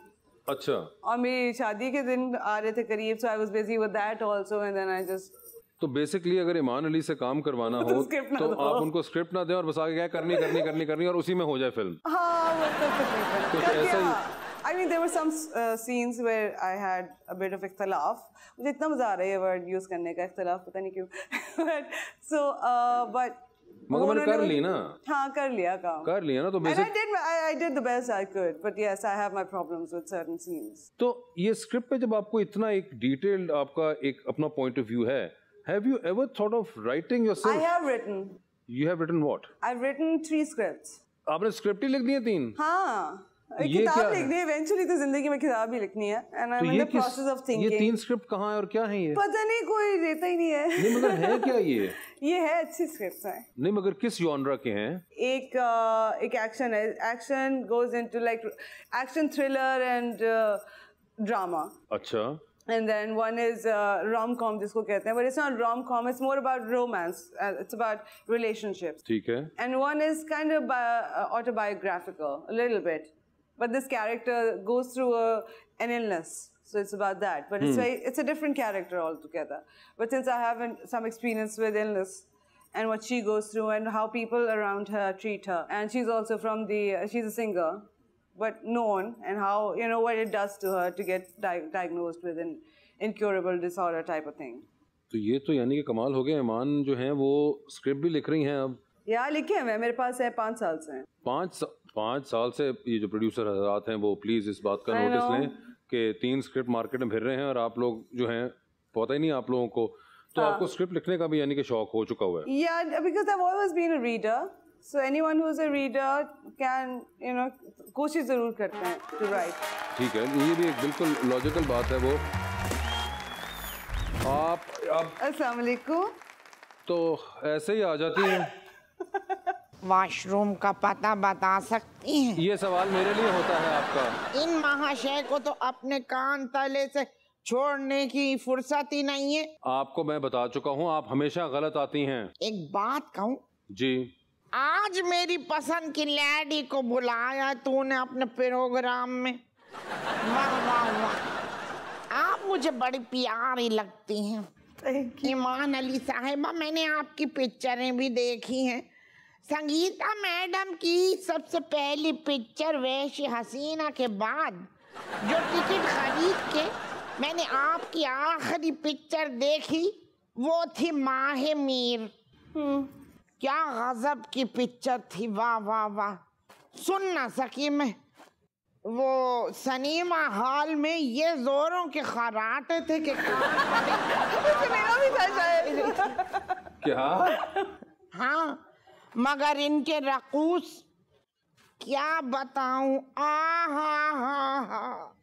अच्छा और मेरी शादी के दिन आ रहे थे करीब so I was busy with that also and then I just तो बेसिकली अगर ईमान अली से काम करवाना *laughs* हो तो, तो आप उनको स्क्रिप्ट ना दें और बस आगे क्या करनी करनी करनी करनी और उसी में हो जाए फिल्म *laughs* हाँ, तो कुछ तो ऐसा ही हाँ। I mean, there were some uh, scenes where I had a bit of इख्तलाफ मुझे इतना मज़ा आ रहा है ये वर्ड यूज़ करने का इख्तलाफ पता नहीं क्यों *laughs* but so uh, but मगर मैंने कर ली ना हां कर लिया काम कर लिया ना तो basic I did I did the best I could but yes I have my problems with certain scenes तो ये स्क्रिप्ट पे जब आपको इतना एक डिटेल्ड आपका एक अपना पॉइंट ऑफ व्यू है have you ever thought of writing yourself I have written you have written what I have written three scripts आपने स्क्रिप्ट ही लिख दिए तीन हां ये किताब लिखनी है इवेंचुअली तो जिंदगी में किताब ही लिखनी है and I am in the process of thinking ये तीन स्क्रिप्ट कहां है और क्या है ये पता नहीं कोई देता ही नहीं है नहीं मगर है क्या ये *laughs* ये है अच्छी स्क्रिप्ट्स हैं नहीं मगर किस जॉनरा के हैं एक एक एक्शन है action goes into like action thriller and drama अच्छा and then one is uh, rom com जिसको कहते हैं but it's not rom com it's more about romance uh, it's about relationships ठीक है and one is kind of uh, autobiographical a little bit but this character goes through a, an illness. So it's about that, but it's, hmm. very, it's a different character altogether. But since I have an, some experience with illness, and what she goes through and how people around her treat her. And she's also from the, uh, she's a singer, but known and how, you know, what it does to her to get di- diagnosed with an incurable disorder type of thing. तो ये तो यानी कि कमाल हो गया ईमान जो हैं वो स्क्रिप्ट भी लिख रही हैं अब या लिखे हैं मैं मेरे पास है पाँच साल से हैं पाँच साल पाँच साल से ये जो प्रोड्यूसर हजरात हैं वो प्लीज़ इस बात का नोटिस लें कि तीन स्क्रिप्ट मार्केट में फिर रहे हैं और आप लोग जो हैं पता ही नहीं आप लोगों को तो हाँ. आपको स्क्रिप्ट लिखने का भी यानी कि शौक हो चुका हुआ है या because I always been a reader so anyone who is a reader can you know कोशिश जरूर करते हैं टू राइट ठीक है ये भी एक बिल्कुल लॉजिकल बात है वो आप अस्सलाम वालेकुम तो ऐसे ही आ जाती है वॉशरूम का पता बता सकती हैं? ये सवाल मेरे लिए होता है आपका इन महाशय को तो अपने कान तले से छोड़ने की फुर्सत ही नहीं है आपको मैं बता चुका हूँ आप हमेशा गलत आती हैं। एक बात कहूँ जी आज मेरी पसंद की लैडी को बुलाया तूने अपने प्रोग्राम में वाह वाह वाह आप मुझे बड़ी प्यारी लगती हैं ईमान अली साहिबा मैंने आपकी पिक्चरें भी देखी हैं संगीता मैडम की सबसे पहली पिक्चर वैश हसीना के बाद जो टिकट खरीद के मैंने आपकी आखिरी पिक्चर देखी वो थी माह मीर हम्म। क्या गजब की पिक्चर थी वाह वाह वाह सुन ना सकी मैं वो सनीमा हॉल में ये जोरों के खराटे थे कि *laughs* क्या हाँ मगर इनके रकूस क्या बताऊं आ हा हा हा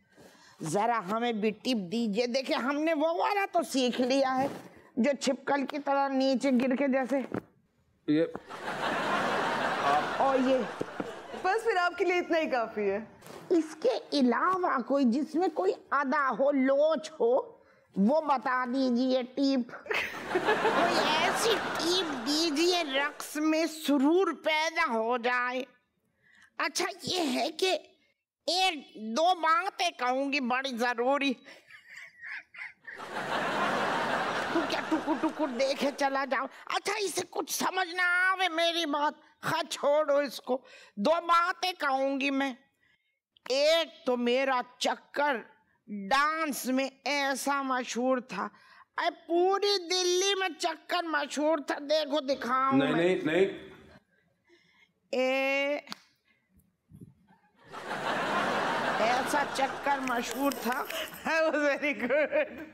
जरा हमें भी टिप दीजिए देखिए हमने वो वाला तो सीख लिया है जो छिपकल की तरह नीचे गिर के जैसे ये और ये बस फिर आपके लिए इतना ही काफी है इसके अलावा कोई जिसमें कोई अदा हो लोच हो वो बता दीजिए टीप कोई ऐसी टीप दीजिए रक्स में सुरूर पैदा हो जाए अच्छा ये है कि एक दो बातें कहूंगी बड़ी जरूरी तू क्या टुकुर टुकुर देखे चला जाओ अच्छा इसे कुछ समझ ना आवे मेरी बात हाँ छोड़ो इसको दो बातें कहूंगी मैं एक तो मेरा चक्कर डांस में ऐसा मशहूर था अरे पूरी दिल्ली में चक्कर मशहूर था देखो दिखाऊं नहीं मैं। नहीं नहीं ए ऐसा चक्कर मशहूर था वेरी गुड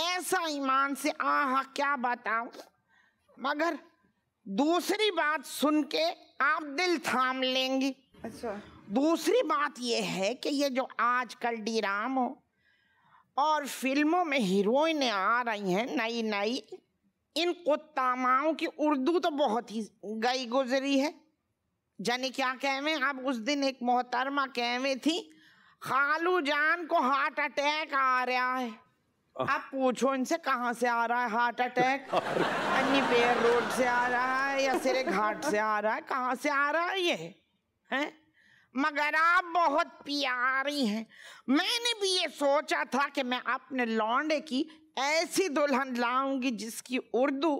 ऐसा ईमान से आह क्या बताऊं मगर दूसरी बात सुन के आप दिल थाम लेंगी अच्छा दूसरी बात यह है कि ये जो आजकल डी राम और फिल्मों में हीरोइनें आ रही हैं नई नई इन कुत्तामाओं की उर्दू तो बहुत ही गई गुजरी है जाने क्या कहवें अब उस दिन एक मोहतरमा कहवें थी खालू जान को हार्ट अटैक आ रहा है आप पूछो इनसे कहाँ से आ रहा है हार्ट अटैक *laughs* अन्नी पेयर रोड से आ रहा है या सिरे घाट से आ रहा है कहाँ से आ रहा है ये है मगर आप बहुत प्यारी हैं मैंने भी ये सोचा था कि मैं अपने लौंडे की ऐसी दुल्हन लाऊंगी जिसकी उर्दू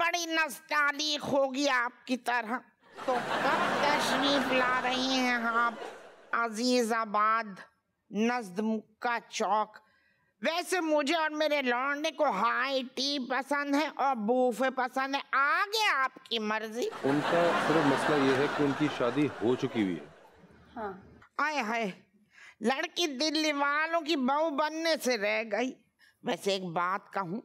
बड़ी नस्ताली होगी आपकी तरह तो कब तशरीफ ला रही हैं आप अजीज़ाबाद नजद मुक्का चौक वैसे मुझे और मेरे लौंडे को हाई टी पसंद है और बूफे पसंद है आगे आपकी मर्जी उनका सिर्फ मसला ये है कि उनकी शादी हो चुकी हुई है हाँ आय हाय लड़की दिल्ली वालों की बहू बनने से रह गई वैसे एक बात कहूँ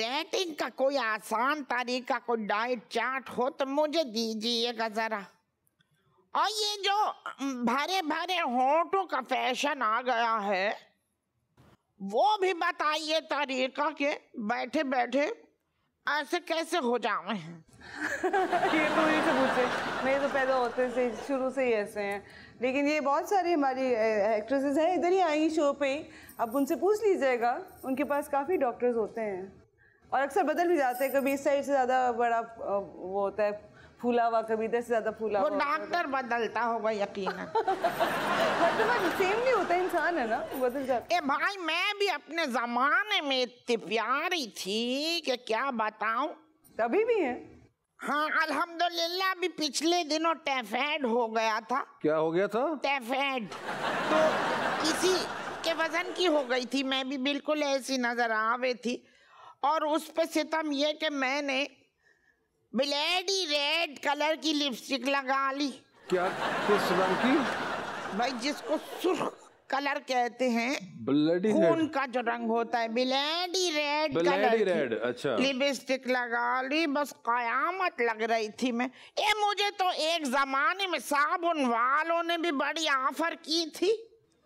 डेटिंग का कोई आसान तरीका कोई डाइट चार्ट हो तो मुझे दीजिएगा ज़रा और ये जो भरे भरे होठों का फैशन आ गया है वो भी बताइए तरीका के बैठे बैठे ऐसे कैसे हो जाऊं *laughs* ये तो ही से पूछे मेरे तो पैदा होते से शुरू से ही ऐसे हैं लेकिन ये बहुत सारी हमारी एक्ट्रेसेस हैं इधर ही आई शो पे अब उनसे पूछ लीजिएगा उनके पास काफ़ी डॉक्टर्स होते हैं और अक्सर बदल भी जाते हैं कभी इस साइड से ज़्यादा बड़ा वो होता है फूला हुआ कभी इधर से ज्यादा फूला हुआ डॉक्टर बदलता होगा यकीन मतलब *laughs* तो सेम नहीं होता इंसान है ना बदल जाता ए भाई मैं भी अपने जमाने में इतनी प्यारी थी कि क्या बताऊं तभी भी है हाँ अल्हम्दुलिल्लाह भी पिछले दिनों टैफेड हो गया था क्या हो गया था टैफेड तो किसी के वजन की हो गई थी मैं भी बिल्कुल ऐसी नजर आवे थी और उस पर सितम यह कि मैंने ब्लैड रेड कलर की लिपस्टिक लगा ली क्या किस रंग की भाई जिसको सुर्ख कलर कहते हैं ब्लडी खून का जो रंग होता है ब्लैडी रेड कलर रेड अच्छा लिपस्टिक लगा ली बस कयामत लग रही थी मैं ये मुझे तो एक जमाने में साबुन वालों ने भी बड़ी ऑफर की थी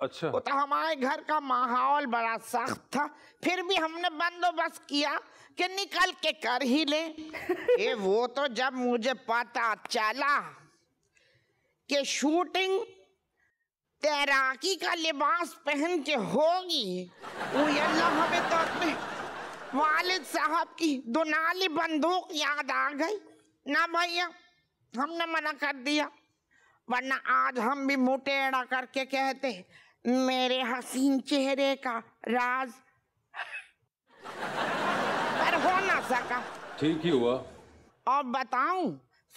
अच्छा तो हमारे घर का माहौल बड़ा सख्त था फिर भी हमने बंदोबस्त किया कि निकल के कर ही ले *laughs* ए वो तो जब मुझे पता चला कि शूटिंग तैराकी का लिबास पहन के होगी तो वालिद साहब की दुनाली बंदूक याद आ गई ना भैया हमने मना कर दिया वरना आज हम भी मुटेड़ा करके कहते मेरे हसीन चेहरे का राज हो ना सका ठीक ही हुआ और बताऊं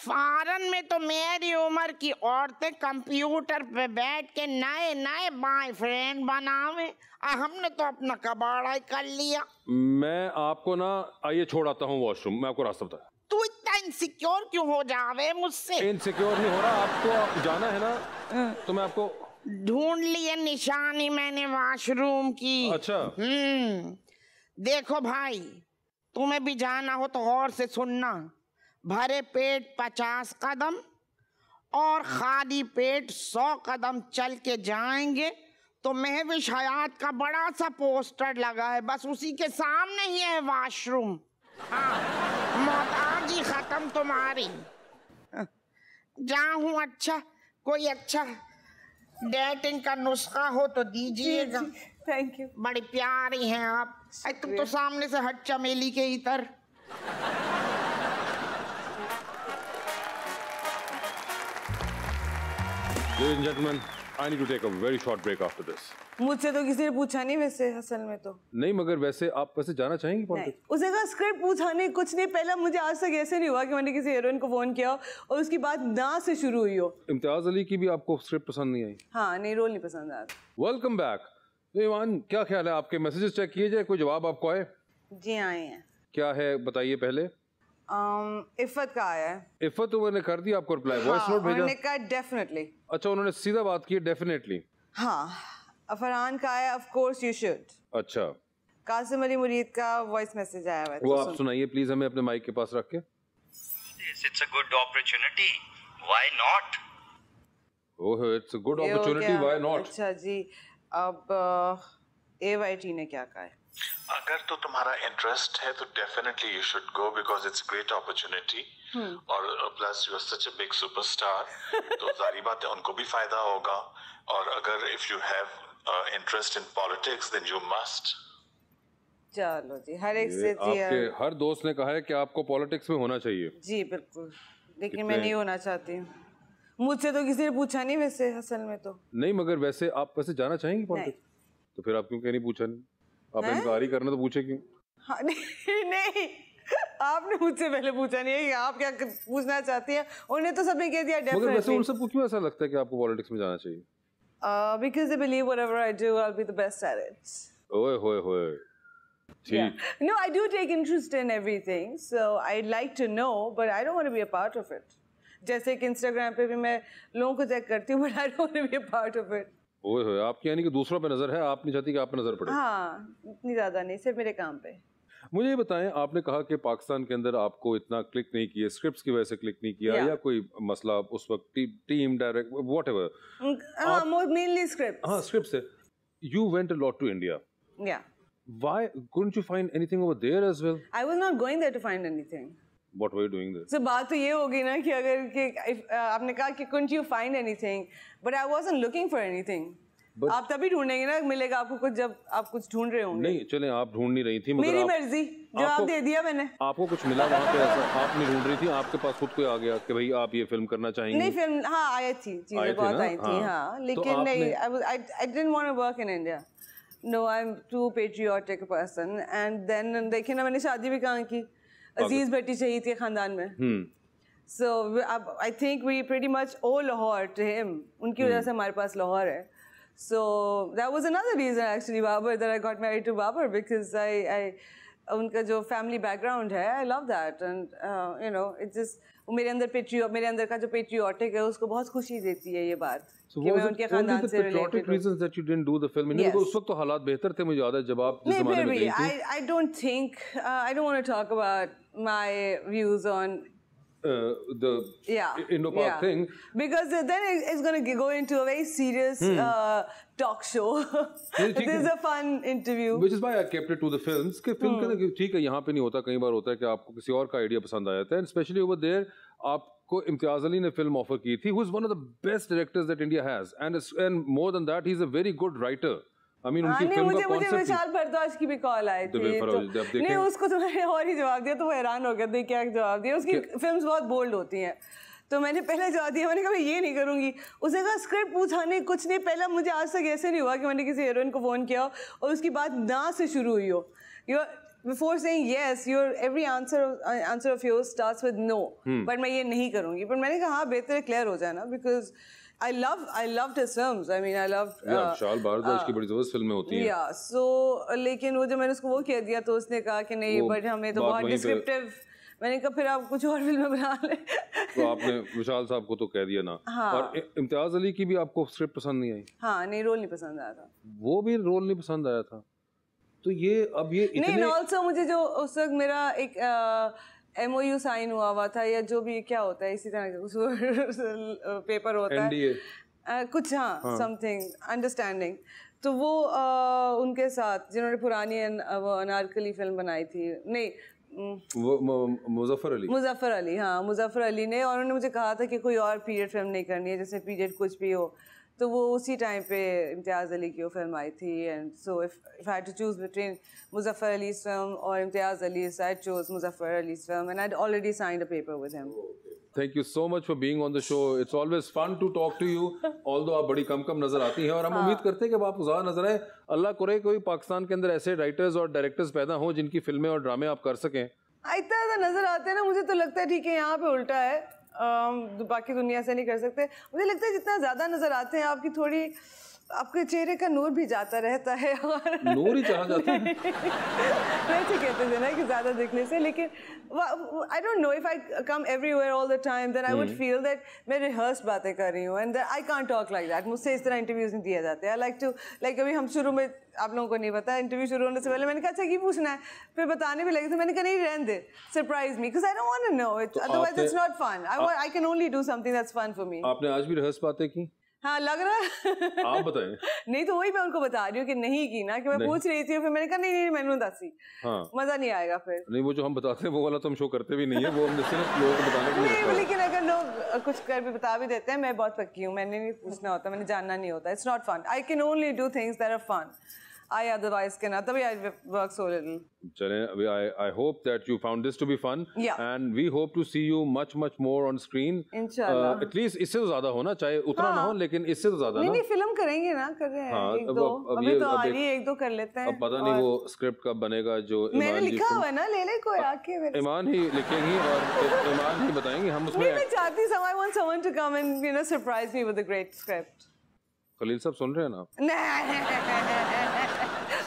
फॉरन में तो मेरी उम्र की औरतें कंप्यूटर पे बैठ के नए नए बॉयफ्रेंड बनावे और हमने तो अपना कबाड़ा ही कर लिया मैं आपको ना आइए छोड़ आता हूँ वॉशरूम मैं आपको रास्ता बताया तू इतना इनसिक्योर क्यों हो जावे मुझसे इनसिक्योर नहीं हो रहा आपको जाना है ना तो मैं आपको ढूंढ लिए निशानी मैंने वॉशरूम की अच्छा हम्म देखो भाई तुम्हें भी जाना हो तो गौर से सुनना भरे पेट पचास कदम और खाली पेट सौ कदम चल के जाएंगे तो महविश हयात का बड़ा सा पोस्टर लगा है बस उसी के सामने ही है वॉशरूम हाँ खत्म तुम्हारी जाऊँ अच्छा कोई अच्छा डेटिंग का नुस्खा हो तो दीजिएगा थैंक यू बड़ी प्यारी हैं आप अरे तुम तो सामने से हट चमेली के इतर मुझसे तो किसी ने पूछा नहीं वैसे असल में तो नहीं मगर वैसे आप वैसे जाना चाहेंगे उसे का स्क्रिप्ट पूछा नहीं कुछ नहीं पहला मुझे आज तक ऐसे नहीं हुआ कि मैंने किसी हीरोइन को फोन किया हो और उसकी बात ना से शुरू हुई हो इम्तियाज अली की भी आपको स्क्रिप्ट पसंद नहीं आई हाँ नहीं रोल नहीं पसंद आया वेलकम बैक ईमान तो क्या ख्याल है आपके मैसेजेस चेक किए जाए कोई जवाब आपको आए जी आए हैं क्या है बताइए पहले um, इफ्फत का आया है इफ्फत उन्होंने तो कर दिया आपको रिप्लाई वॉइस नोट भेजा उन्होंने कहा डेफिनेटली अच्छा उन्होंने सीधा बात की डेफिनेटली हाँ फरहान का आया ऑफ कोर्स यू शुड अच्छा कासिम अली मुरीद का वॉइस मैसेज आया हुआ तो वो आप सुनाइए प्लीज हमें अपने माइक के पास रख के it's a good opportunity why not oh it's a good opportunity why not अच्छा जी अब ए वाई टी ने क्या कहा है अगर तो तुम्हारा इंटरेस्ट है तो definitely you should go because it's great opportunity और plus you are such a big superstar तो जारी बात है उनको भी फायदा होगा और अगर if you have interest in politics then you must चलो जी हर एक से जी आपके हर दोस्त ने कहा है कि आपको पॉलिटिक्स में होना चाहिए जी बिल्कुल लेकिन मैं नहीं होना चाहती हूँ मुझसे तो किसी ने पूछा नहीं वैसे असल में तो नहीं मगर वैसे आप वैसे जाना चाहेंगे पॉलिटिक्स तो फिर आप क्यों कह नहीं पूछा नहीं आप इंक्वायरी करना तो पूछे क्यों हाँ, *laughs* नहीं नहीं आपने मुझसे पहले पूछा नहीं है कि आप क्या पूछना चाहती हैं उन्हें तो सबने कह दिया मगर वैसे उन सबको क्यों ऐसा लगता है कि आपको पॉलिटिक्स में जाना चाहिए because they believe whatever I do I will be the best at it ओए होए होए Yeah. No, I do take interest in everything, so I'd like to know, but I don't want to be a part of it. जैसे कि Instagram पे भी मैं लोगों को चेक करती हूँ but I don't be part of it ओए होए आपकी यानी कि दूसरों पे नज़र है आप नहीं चाहती कि आप पे नज़र पड़े हाँ इतनी ज़्यादा नहीं सिर्फ मेरे काम पे मुझे ये बताएं आपने कहा कि पाकिस्तान के अंदर आपको इतना क्लिक नहीं किया स्क्रिप्ट्स की वजह से क्लिक नहीं किया या कोई मसला उस वक्त टी, team direct whatever mainly script हाँ स्क्रिप्ट से you went lot to India या why couldn't you find anything over there as well? I was not going there to find anything. what were you doing there? So बात तो ये होगी ना कि अगर कि if, uh, आपने कहा कि couldn't you find anything, but I wasn't looking for anything. But आप तभी ढूंढेंगे ना मिलेगा आपको कुछ जब आप कुछ ढूंढ रहे होंगे नहीं चले आप ढूंढ नहीं रही थी मगर मतलब मेरी मर्जी जो आप दे दिया मैंने आपको कुछ मिला वहाँ पे ऐसा आप नहीं ढूंढ रही थी आपके पास खुद कोई आ गया कि भाई आप ये फिल्म करना चाहेंगे नहीं फिल्म हाँ आई थी चीजें बहुत आई थी हाँ, हाँ तो लेकिन नहीं I didn't want to work in India no I am too patriotic person and then देखिए ना मैंने शादी भी कहाँ की अजीज भट्टी शहीद के ख़ानदान में so I think we pretty much owe Lahore to him उनकी वजह से हमारे पास लाहौर है so that was another reason actually Babar that I got married to Babar because I I उनका जो फैमिली बैकग्राउंड है I love that and you know it जिस मेरे अंदर पेट्री मेरे अंदर का जो पेट्रियाटिक है उसको बहुत खुशी देती है ये बात so कि मैं उनके खानदान से तो तो related my views on uh, the yeah. Indo-Pak yeah. thing. Because then it's going to go into a very serious hmm. uh, talk show. *laughs* this is a fun interview. Which is why I kept it to the films. Ke film hmm. ke ke, yahan pe nahi hota, kahin hota hai ke aapko kisi aur ka idea especially over there, aapko Imtiaz Ali ne film offer ki who is one of the best directors that India has. And, more than that, he's a very good writer. I उनकी फिल्म हाँ, मुझे, मुझे विशाल भारद्वाज तो की भी call आई थी तो, तो नहीं उसको तो मैंने और ही जवाब दिया तो वो हैरान हो गए थे क्या जवाब दिया उसकी फिल्म्स बहुत बोल्ड होती हैं तो मैंने पहले जवाब दिया मैंने कहा मैं ये नहीं करूँगी उसने कहा स्क्रिप्ट पूछा नहीं कुछ नहीं पहला मुझे आज तक ऐसे नहीं हुआ कि मैंने किसी हीरोइन को फ़ोन किया हो और उसकी बात ना से शुरू हुई हो you before saying yes your every answer answer of your starts with no but मैं ये नहीं करूँगी बट मैंने कहा हाँ बेहतर क्लियर हो जाए ना because I love I loved his films. I mean, I loved. Yeah, uh, शाल भारद्वाज uh, की बड़ी जबरदस्त फिल्में होती हैं. Yeah, so uh, लेकिन वो जब मैंने उसको वो कह दिया तो उसने कहा कि नहीं but हमें तो बहुत descriptive. मैंने कहा फिर आप कुछ और फिल्में बना ले तो आपने विशाल साहब को तो कह दिया ना हाँ। और इम्तियाज अली की भी आपको स्क्रिप्ट पसंद नहीं आई हाँ नहीं रोल नहीं पसंद आया था वो भी रोल नहीं पसंद आया था तो ये अब ये इतने... नहीं ऑल्सो मुझे जो उस वक्त मेरा एक आ, uh, M O U sign हुआ हुआ था या जो भी क्या होता है इसी तरह का पेपर *laughs* होता NDA. है uh, कुछ हाँ समथिंग हाँ। अंडरस्टैंडिंग तो वो आ, उनके साथ जिन्होंने पुरानी अन, वो अनारकली फिल्म बनाई थी नहीं मुजफ्फर अली मुजफ्फर अली हाँ मुजफ्फर अली ने और उन्होंने मुझे कहा था कि कोई और पीरियड फिल्म नहीं करनी है जैसे पीरियड कुछ भी हो तो वो उसी टाइम पे इम्तियाज़ अली की वो फिल्म आई थी and so if if I to choose between Muzaffar Ali film और Imtiaz Ali I choose Muzaffar Ali film and I already sign the paper with him thank you so much for being on the show it's always fun to talk to you all आप बड़ी कम कम नजर आती हैं और हम हाँ. उम्मीद करते हैं कि आप उजार नजर आए अल्लाह करे कोई पाकिस्तान के अंदर ऐसे राइटर्स और डायरेक्टर्स पैदा हों जिनकी फिल्में और ड्रामे आप कर सकें इतना ज़्यादा नजर आते हैं ना मुझे तो लगता है ठीक है यहाँ पे उल्टा है बाकी दुनिया से नहीं कर सकते मुझे लगता है जितना ज़्यादा नज़र आते हैं आपकी थोड़ी आपके चेहरे का नूर भी जाता रहता है और नूर ही चला जाता है मैं *laughs* वैसे कहते थे ना कि ज़्यादा दिखने से लेकिन I don't know if I come everywhere all the time then I would feel that मैं रिहर्स बातें कर रही हूँ and I can't talk like that मुझसे इस तरह इंटरव्यूज नहीं दिया जाते आई लाइक टू लाइक अभी हम शुरू में आप लोगों को नहीं पता इंटरव्यू शुरू होने से पहले मैंने कहा अच्छा की पूछना है फिर बताने भी लगे थे मैंने कहा नहीं रहने दे surprise me because I don't want to know it otherwise it's not fun I I can only do something that's fun for me आपने आज भी रिहर्स बातें की हाँ लग रहा आप बताएं नहीं तो वही मैं उनको बता रही हूँ कि नहीं की ना कि मैं पूछ रही थी फिर मैंने कहा नहीं नहीं मैंने दसी हाँ। मजा नहीं आएगा फिर नहीं वो जो हम बताते हैं वो वाला तो हम शो करते भी नहीं है वो हम लोगों को बताने के लिए लेकिन अगर लोग कुछ कर भी बता भी देते हैं मैं बहुत पक्की हूँ मैंने नहीं पूछना होता मैंने जानना नहीं होता it's not fun I can only do things there are fun I otherwise can. Otherwise, I work so little. Chale, I, I hope that you found this to be fun. Yeah. And we hope to see you much much more on screen. Inshallah. Uh, at least इससे तो ज़्यादा हो ना चाहे उतना ना हो हाँ। लेकिन इससे तो ज़्यादा ना. नहीं नहीं फिल्म करेंगे ना कर रहे हैं हाँ, एक दो अब, अभी ये, तो आ रही है एक दो कर लेते हैं अब पता नहीं वो स्क्रिप्ट कब बनेगा जो मैंने लिखा हुआ है ना ले ले कोई आके मेरे इमान ही लिखेंगी और *laughs* इमान ही बताएंगी हम उसमें नहीं मैं चाहती हूं I want someone to come and you know surprise me with a great script Khalil sahab सुन रहे हैं ना आप *laughs*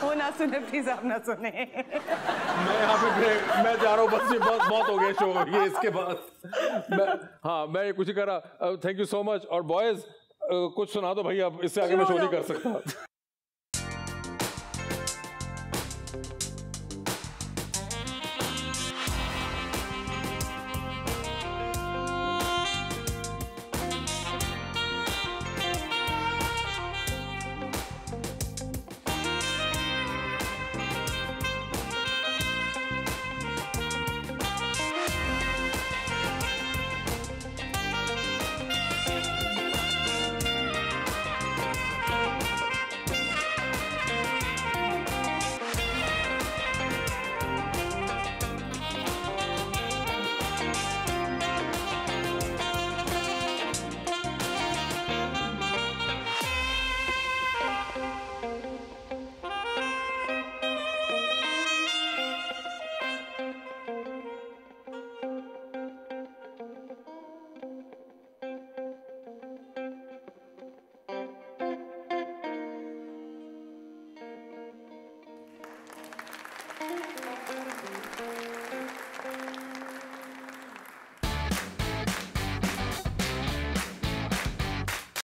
वो ना सुने प्लीज आप ना सुने मैं यहाँ पे ब्रेक मैं जा रहा हूँ बस ये बस बहुत हो गया शो ये इसके बाद मैं हाँ मैं ये कुछ ही कर रहा थैंक यू सो मच और बॉयज कुछ सुना दो भाई अब इससे आगे मैं शो नहीं कर सकता